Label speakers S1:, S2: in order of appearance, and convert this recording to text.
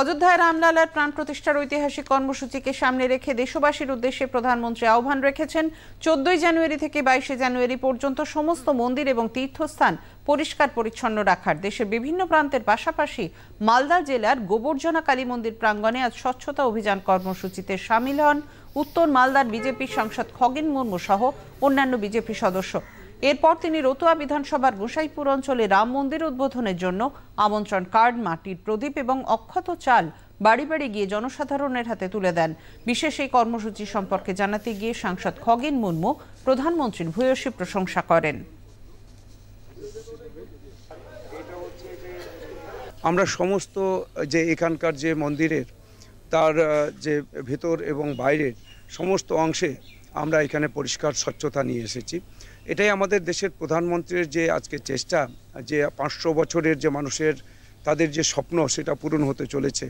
S1: অযোধ্যায় রামলালার প্রাণ প্রতিষ্ঠার ঐতিহাসিক কর্মসূচিকে সামনে রেখে দেশবাসীর উদ্দেশ্যে প্রধানমন্ত্রী আহ্বান রেখেছেন চোদ্দই জানুয়ারি থেকে বাইশে জানুয়ারি পর্যন্ত সমস্ত মন্দির এবং তীর্থস্থান পরিষ্কার পরিচ্ছন্ন রাখার দেশের বিভিন্ন প্রান্তের পাশাপাশি মালদা জেলার গোবর্জনা কালী মন্দির প্রাঙ্গণে আজ স্বচ্ছতা অভিযান কর্মসূচিতে সামিল হন উত্তর মালদার বিজেপি সাংসদ খগেন মুর্মু সহ অন্যান্য বিজেপি সদস্য এরপর তিনি রতুয়া বিধানসভার গোসাইপুর অঞ্চলে রাম মন্দির উদ্বোধনের জন্য আমন্ত্রণ কার্ড মাটির প্রদীপ এবং অক্ষত চাল বাড়ি বাড়ি গিয়ে জনসাধারণের হাতে তুলে দেন বিশেষ এই কর্মসূচি সম্পর্কে জানাতে গিয়ে সাংসদ খগেন মুর্মু প্রধানমন্ত্রীর ভূয়সী প্রশংসা করেন
S2: আমরা সমস্ত যে
S3: এখানকার যে মন্দিরের তার যে ভেতর এবং বাইরের সমস্ত অংশে আমরা এখানে পরিষ্কার স্বচ্ছতা নিয়ে এসেছি এটাই আমাদের দেশের প্রধানমন্ত্রীর যে আজকে চেষ্টা যে পাঁচশো বছরের যে মানুষের তাদের যে স্বপ্ন সেটা পূরণ হতে চলেছে